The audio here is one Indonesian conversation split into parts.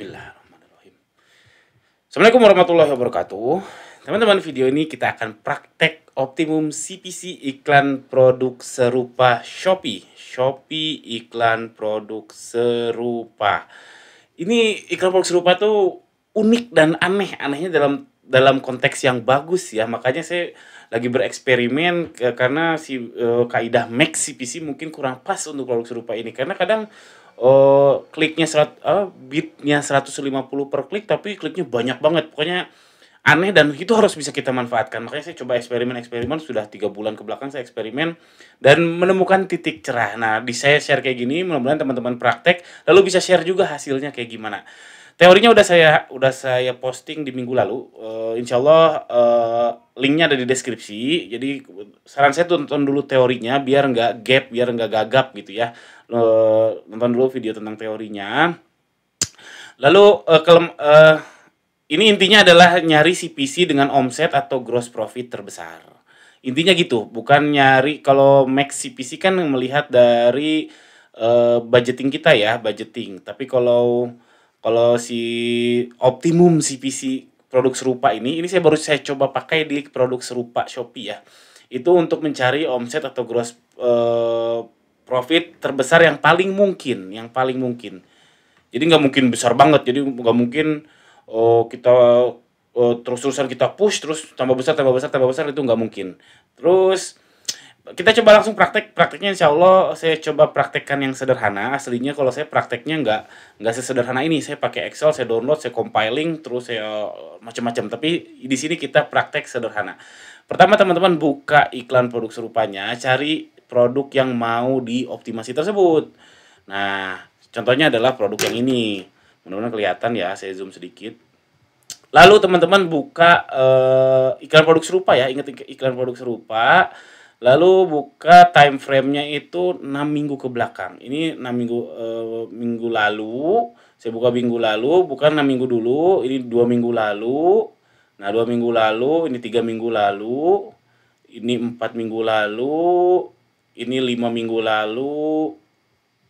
Bismillahirrahmanirrahim. Assalamualaikum warahmatullahi wabarakatuh. Teman-teman, video ini kita akan praktek optimum CPC iklan produk serupa Shopee. Shopee iklan produk serupa. Ini iklan produk serupa tuh unik dan aneh. Anehnya dalam dalam konteks yang bagus ya. Makanya saya lagi bereksperimen karena si e, kaidah max CPC mungkin kurang pas untuk produk serupa ini karena kadang uh, kliknya serat uh, bitnya 150 per klik tapi kliknya banyak banget pokoknya aneh dan itu harus bisa kita manfaatkan makanya saya coba eksperimen eksperimen sudah tiga bulan ke belakang saya eksperimen dan menemukan titik cerah nah di saya share kayak gini mudah-mudahan teman-teman praktek lalu bisa share juga hasilnya kayak gimana Teorinya udah saya udah saya posting di minggu lalu. Uh, insya Allah uh, linknya ada di deskripsi. Jadi saran saya tonton dulu teorinya biar nggak gap, biar nggak gagap gitu ya. Uh, eh, nonton dulu video tentang teorinya. Lalu uh, kelem, uh, ini intinya adalah nyari CPC dengan omset atau gross profit terbesar. Intinya gitu, bukan nyari kalau max CPC kan melihat dari uh, budgeting kita ya, budgeting. Tapi kalau kalau si Optimum CPC produk serupa ini ini saya baru saya coba pakai di produk serupa Shopee ya itu untuk mencari omset atau gross uh, profit terbesar yang paling mungkin yang paling mungkin jadi nggak mungkin besar banget jadi nggak mungkin oh, kita oh, terus terusan kita push terus tambah besar tambah besar tambah besar itu nggak mungkin terus kita coba langsung praktek prakteknya insya Allah saya coba praktekkan yang sederhana aslinya kalau saya prakteknya nggak nggak sesederhana ini saya pakai Excel saya download saya compiling terus saya eh, macam-macam tapi di sini kita praktek sederhana pertama teman-teman buka iklan produk serupanya cari produk yang mau dioptimasi tersebut nah contohnya adalah produk yang ini mudah-mudahan kelihatan ya saya zoom sedikit lalu teman-teman buka uh, iklan produk serupa ya ingat iklan produk serupa Lalu buka time frame-nya itu 6 minggu ke belakang. Ini 6 minggu e, minggu lalu, saya buka minggu lalu, bukan 6 minggu dulu, ini 2 minggu lalu. Nah, 2 minggu lalu, ini 3 minggu lalu, ini 4 minggu lalu, ini 5 minggu lalu,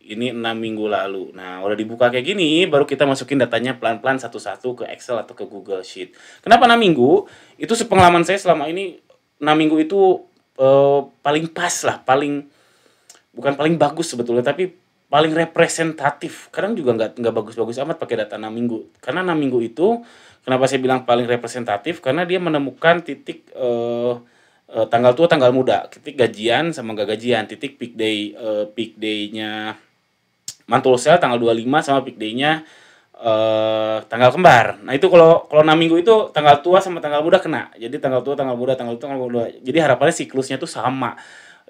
ini 6 minggu lalu. Nah, udah dibuka kayak gini, baru kita masukin datanya pelan-pelan satu-satu ke Excel atau ke Google Sheet. Kenapa 6 minggu? Itu sepengalaman saya selama ini 6 minggu itu Eh, paling pas lah, paling bukan paling bagus sebetulnya, tapi paling representatif. Kadang juga nggak nggak bagus-bagus amat pakai data 6 minggu. Karena 6 minggu itu kenapa saya bilang paling representatif? Karena dia menemukan titik eh, e, tanggal tua, tanggal muda, titik gajian sama gak gajian, titik peak day eh, peak day-nya mantul sel tanggal 25 sama peak day-nya uh, tanggal kembar. Nah itu kalau kalau enam minggu itu tanggal tua sama tanggal muda kena. Jadi tanggal tua, tanggal muda, tanggal tua, tanggal muda. Jadi harapannya siklusnya tuh sama.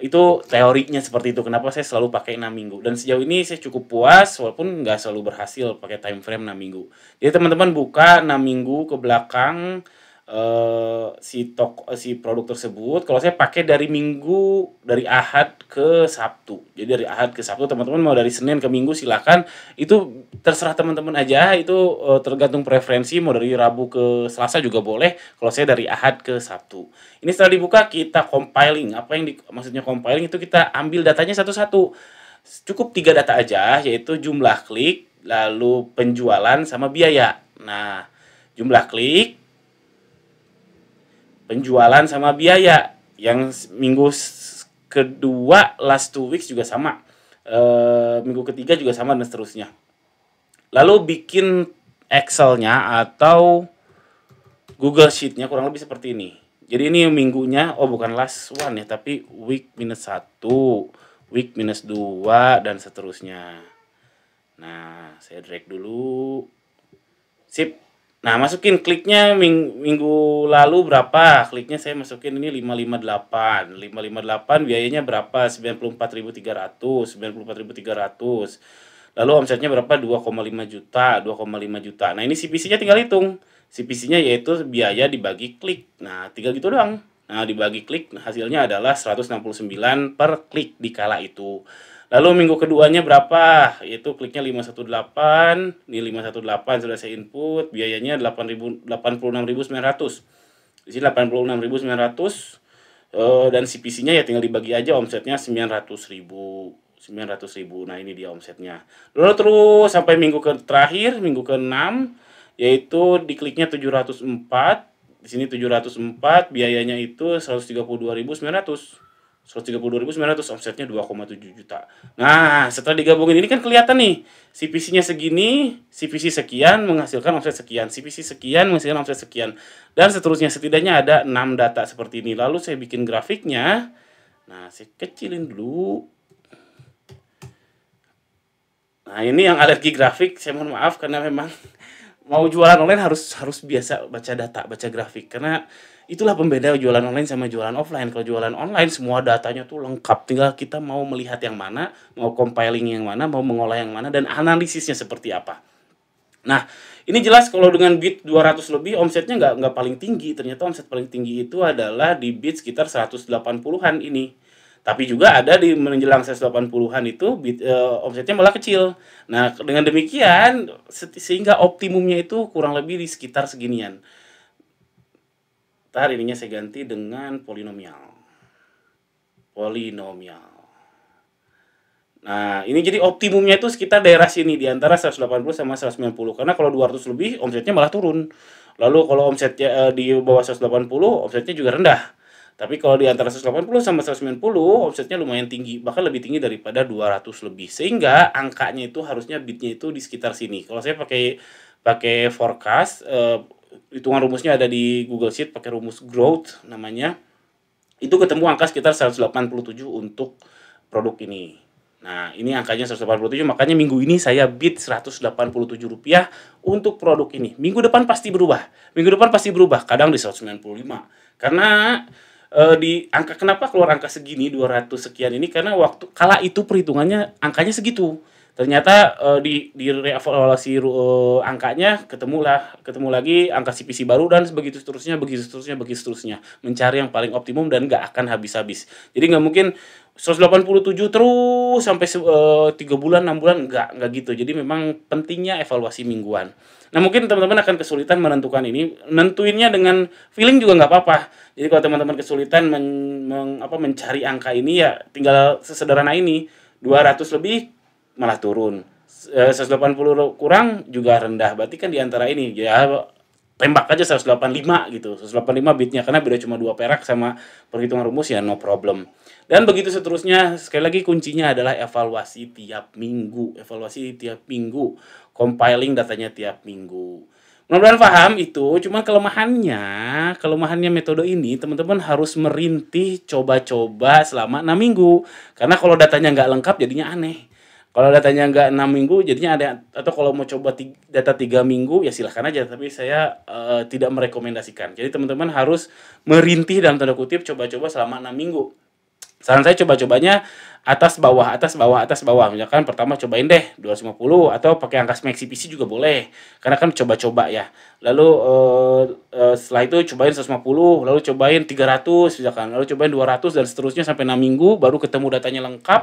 Itu teorinya seperti itu. Kenapa saya selalu pakai enam minggu. Dan sejauh ini saya cukup puas walaupun nggak selalu berhasil pakai time frame enam minggu. Jadi teman-teman buka enam minggu ke belakang Eh, si tok eh, si produk tersebut kalau saya pakai dari minggu dari ahad ke sabtu jadi dari ahad ke sabtu teman-teman mau dari senin ke minggu silahkan itu terserah teman-teman aja itu uh, tergantung preferensi mau dari rabu ke selasa juga boleh kalau saya dari ahad ke sabtu ini setelah dibuka kita compiling apa yang di, maksudnya compiling itu kita ambil datanya satu-satu cukup tiga data aja yaitu jumlah klik lalu penjualan sama biaya nah jumlah klik penjualan sama biaya yang minggu kedua last two weeks juga sama e, minggu ketiga juga sama dan seterusnya lalu bikin Excelnya atau Google Sheetnya kurang lebih seperti ini jadi ini minggunya oh bukan last one ya tapi week minus satu week minus dua dan seterusnya nah saya drag dulu sip Nah, masukin kliknya ming minggu lalu berapa? Kliknya saya masukin ini 558. 558 biayanya berapa? 94.300, 94.300. Lalu omsetnya berapa? 2,5 juta, 2,5 juta. Nah, ini CPC-nya tinggal hitung. CPC-nya yaitu biaya dibagi klik. Nah, tinggal gitu doang. Nah, dibagi klik hasilnya adalah 169 per klik di kala itu. Lalu minggu keduanya berapa? Itu kliknya 518. Ini 518 sudah saya input. Biayanya 86.900. Di sini 86.900. E, eh, dan CPC-nya ya tinggal dibagi aja omsetnya 900.000. 900.000. Nah, ini dia omsetnya. Lalu terus sampai minggu ke terakhir, minggu ke-6 yaitu dikliknya 704. Di sini 704, biayanya itu 132.900. 132.900 omsetnya 2,7 juta. Nah, setelah digabungin ini kan kelihatan nih, CPC-nya segini, CPC sekian menghasilkan omset sekian, CPC sekian menghasilkan omset sekian dan seterusnya setidaknya ada 6 data seperti ini. Lalu saya bikin grafiknya. Nah, saya kecilin dulu. Nah, ini yang alergi grafik, saya mohon maaf karena memang mau jualan online harus harus biasa baca data, baca grafik karena itulah pembeda jualan online sama jualan offline. Kalau jualan online semua datanya tuh lengkap, tinggal kita mau melihat yang mana, mau compiling yang mana, mau mengolah yang mana dan analisisnya seperti apa. Nah, ini jelas kalau dengan bit 200 lebih omsetnya nggak nggak paling tinggi. Ternyata omset paling tinggi itu adalah di bit sekitar 180-an ini. Tapi juga ada di menjelang 180-an itu bit, uh, omsetnya malah kecil. Nah, dengan demikian sehingga optimumnya itu kurang lebih di sekitar seginian. Ntar ininya saya ganti dengan polinomial. Polinomial. Nah, ini jadi optimumnya itu sekitar daerah sini di antara 180 sama 190. Karena kalau 200 lebih omsetnya malah turun. Lalu kalau omsetnya eh, di bawah 180, omsetnya juga rendah. Tapi kalau di antara 180 sama 190 offsetnya lumayan tinggi, bahkan lebih tinggi daripada 200 lebih. Sehingga angkanya itu harusnya bitnya itu di sekitar sini. Kalau saya pakai pakai forecast eh, hitungan rumusnya ada di Google Sheet pakai rumus growth namanya. Itu ketemu angka sekitar 187 untuk produk ini. Nah, ini angkanya 187, makanya minggu ini saya bid 187 rupiah untuk produk ini. Minggu depan pasti berubah. Minggu depan pasti berubah, kadang di 195. Karena uh, di angka kenapa keluar angka segini 200 sekian ini karena waktu kala itu perhitungannya angkanya segitu ternyata uh, di di reevaluasi uh, angkanya ketemulah ketemu lagi angka CPC baru dan begitu seterusnya begitu seterusnya begitu seterusnya mencari yang paling optimum dan gak akan habis-habis jadi nggak mungkin 187 terus sampai eh, tiga uh, bulan enam bulan nggak nggak gitu jadi memang pentingnya evaluasi mingguan nah mungkin teman-teman akan kesulitan menentukan ini nentuinnya dengan feeling juga nggak apa-apa jadi kalau teman-teman kesulitan men, men, apa mencari angka ini ya tinggal sesederhana ini 200 lebih malah turun. 180 eh, kurang juga rendah. Berarti kan di antara ini ya tembak aja 185 gitu. 185 bitnya karena beda cuma dua perak sama perhitungan rumus ya no problem. Dan begitu seterusnya, sekali lagi kuncinya adalah evaluasi tiap minggu. Evaluasi tiap minggu, compiling datanya tiap minggu. Mudah-mudahan paham itu, cuma kelemahannya, kelemahannya metode ini teman-teman harus merintih coba-coba selama 6 minggu. Karena kalau datanya nggak lengkap jadinya aneh kalau datanya nggak enam minggu, jadinya ada atau kalau mau coba tiga, data tiga minggu ya silahkan aja. Tapi saya uh, tidak merekomendasikan. Jadi teman-teman harus merintih dalam tanda kutip coba-coba selama enam minggu. Saran saya coba-cobanya atas bawah atas bawah atas bawah. Misalkan pertama cobain deh 250 atau pakai angka maxi pc juga boleh. Karena kan coba-coba ya. Lalu uh, uh, setelah itu cobain 150, lalu cobain 300 misalkan, lalu cobain 200 dan seterusnya sampai 6 minggu baru ketemu datanya lengkap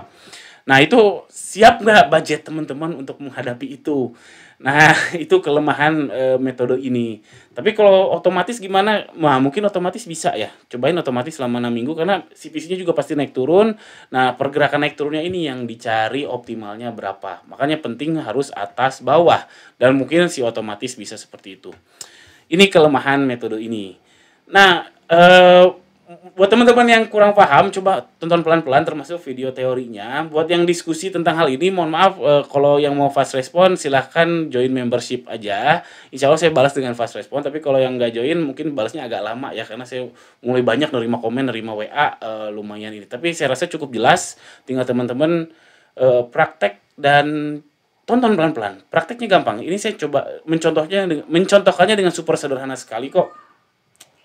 Nah, itu siap nggak budget teman-teman untuk menghadapi itu? Nah, itu kelemahan e, metode ini. Tapi kalau otomatis gimana? Wah, mungkin otomatis bisa ya. Cobain otomatis selama 6 minggu karena CPC-nya juga pasti naik turun. Nah, pergerakan naik turunnya ini yang dicari optimalnya berapa. Makanya penting harus atas bawah dan mungkin si otomatis bisa seperti itu. Ini kelemahan metode ini. Nah, eh buat teman-teman yang kurang paham coba tonton pelan-pelan termasuk video teorinya buat yang diskusi tentang hal ini mohon maaf e, kalau yang mau fast respon silahkan join membership aja insya Allah saya balas dengan fast respon tapi kalau yang nggak join mungkin balasnya agak lama ya karena saya mulai banyak nerima komen nerima WA e, eh, lumayan ini tapi saya rasa cukup jelas tinggal teman-teman e, praktek dan tonton pelan-pelan prakteknya gampang ini saya coba mencontohnya mencontohkannya dengan super sederhana sekali kok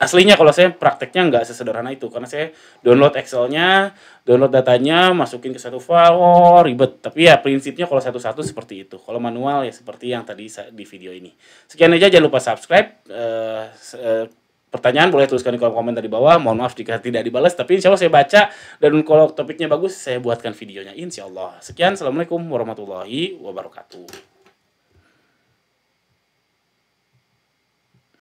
aslinya kalau saya prakteknya nggak sesederhana itu karena saya download Excel-nya, download datanya, masukin ke satu file, oh, ribet. Tapi ya prinsipnya kalau satu-satu seperti itu. Kalau manual ya seperti yang tadi di video ini. Sekian aja, jangan lupa subscribe. Uh, uh, pertanyaan boleh tuliskan di kolom komentar di bawah. Mohon maaf jika tidak dibalas, tapi insya Allah saya baca dan kalau topiknya bagus saya buatkan videonya. Insya Allah. Sekian, assalamualaikum warahmatullahi wabarakatuh.